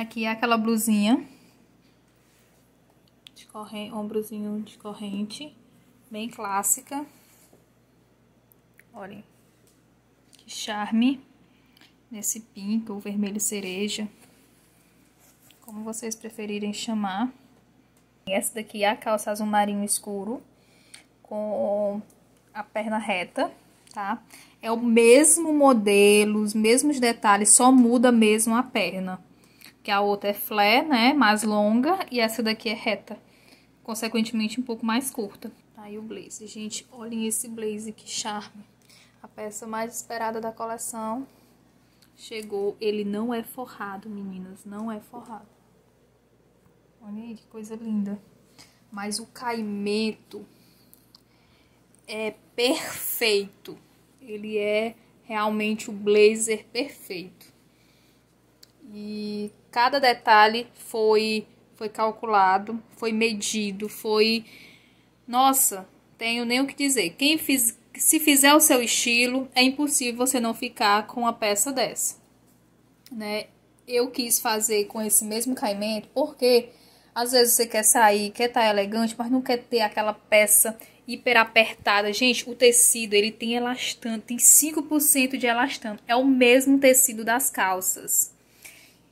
Aqui é aquela blusinha. De corrente, ombrozinho de corrente. Bem clássica. Olhem. Que charme. Nesse pinto ou vermelho cereja. Como vocês preferirem chamar. Essa daqui é a calça azul marinho escuro. Com a perna reta, tá? É o mesmo modelo, os mesmos detalhes, só muda mesmo a perna que a outra é flare, né, mais longa, e essa daqui é reta, consequentemente um pouco mais curta. Tá aí o blazer gente, olhem esse blazer que charme. A peça mais esperada da coleção chegou, ele não é forrado, meninas, não é forrado. Olha aí, que coisa linda. Mas o caimento é perfeito. Ele é realmente o blazer perfeito. E cada detalhe foi foi calculado, foi medido, foi Nossa, tenho nem o que dizer. Quem fiz, se fizer o seu estilo, é impossível você não ficar com uma peça dessa. Né? Eu quis fazer com esse mesmo caimento porque às vezes você quer sair, quer estar tá elegante, mas não quer ter aquela peça hiper apertada. Gente, o tecido ele tem elastano, tem 5% de elastano. É o mesmo tecido das calças.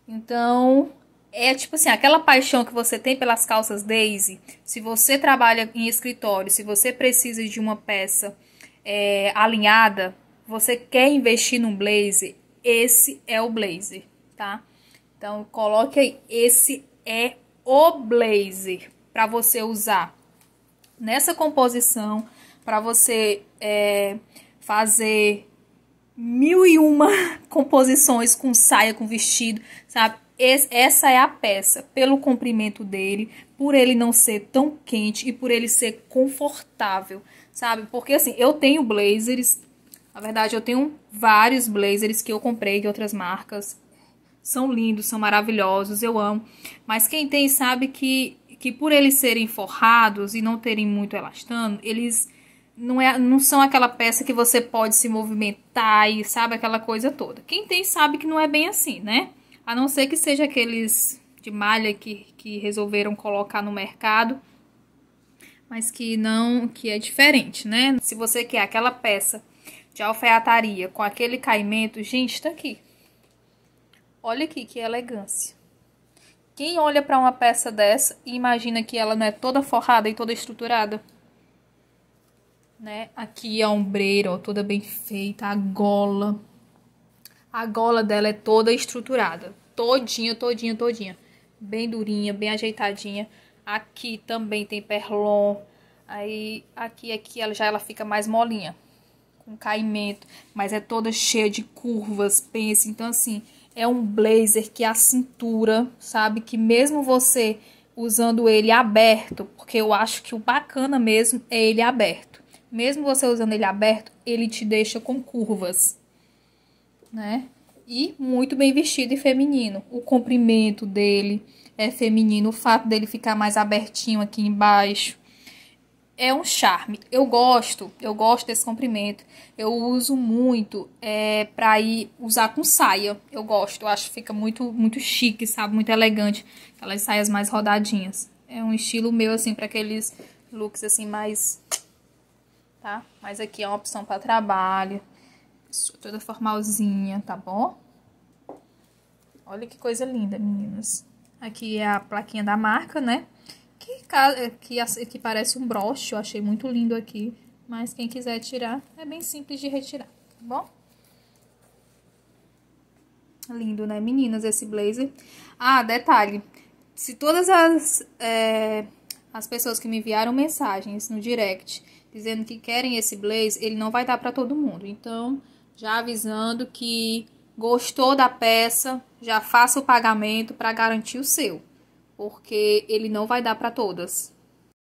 Então, é tipo assim, aquela paixão que você tem pelas calças Daisy, se você trabalha em escritório, se você precisa de uma peça é, alinhada, você quer investir num blazer, esse é o blazer, tá? Então, coloque aí, esse é o blazer para você usar nessa composição, para você é, fazer mil e uma composições com saia, com vestido, sabe? essa é a peça, pelo comprimento dele, por ele não ser tão quente e por ele ser confortável, sabe? Porque assim, eu tenho blazers, na verdade eu tenho vários blazers que eu comprei de outras marcas, são lindos, são maravilhosos, eu amo. Mas quem tem sabe que, que por eles serem forrados e não terem muito elastano, eles não, é, não são aquela peça que você pode se movimentar e sabe aquela coisa toda. Quem tem sabe que não é bem assim, né? A não ser que seja aqueles de malha que, que resolveram colocar no mercado, mas que não, que é diferente, né? Se você quer aquela peça de alfaiataria com aquele caimento, gente, tá aqui. Olha aqui que elegância. Quem olha para uma peça dessa e imagina que ela não é toda forrada e toda estruturada? né? Aqui a é ombreira, ó, toda bem feita, a gola. A gola dela é toda estruturada, todinha, todinha, todinha. Bem durinha, bem ajeitadinha. Aqui também tem perlon. Aí aqui aqui ela já ela fica mais molinha, com caimento, mas é toda cheia de curvas, pense. Então assim, é um blazer que é a cintura, sabe, que mesmo você usando ele aberto, porque eu acho que o bacana mesmo é ele aberto mesmo você usando ele aberto, ele te deixa com curvas, né? E muito bem vestido e feminino. O comprimento dele é feminino, o fato dele ficar mais abertinho aqui embaixo é um charme. Eu gosto, eu gosto desse comprimento. Eu uso muito é, pra ir usar com saia. Eu gosto, eu acho que fica muito, muito chique, sabe? Muito elegante. Aquelas saias mais rodadinhas. É um estilo meu, assim, para aqueles looks, assim, mais tá? Mas aqui é uma opção para trabalho, toda formalzinha, tá bom? Olha que coisa linda, meninas. Aqui é a plaquinha da marca, né? Que, é, que, que parece um broche, eu achei muito lindo aqui. Mas quem quiser tirar, é bem simples de retirar, tá bom? Lindo, né, meninas, esse blazer. Ah, detalhe. Se todas as, é, as pessoas que me enviaram mensagens no direct dizendo que querem esse blazer, ele não vai dar para todo mundo. Então, já avisando que gostou da peça, já faça o pagamento para garantir o seu, porque ele não vai dar para todas.